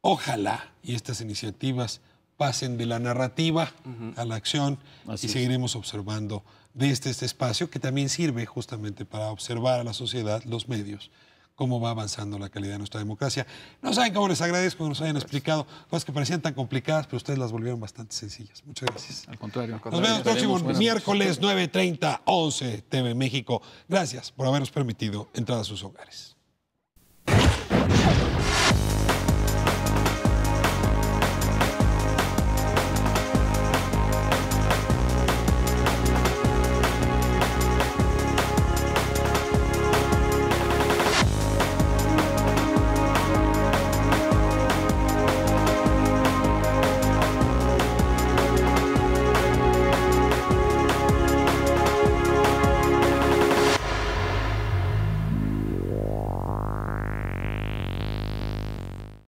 Ojalá y estas iniciativas pasen de la narrativa a la acción y seguiremos observando desde este, este espacio que también sirve justamente para observar a la sociedad, los medios, cómo va avanzando la calidad de nuestra democracia. No saben cómo les agradezco que nos hayan explicado cosas que parecían tan complicadas, pero ustedes las volvieron bastante sencillas. Muchas gracias. Al contrario. Nos vemos el próximo miércoles 9.30, 11 TV México. Gracias por habernos permitido entrar a sus hogares.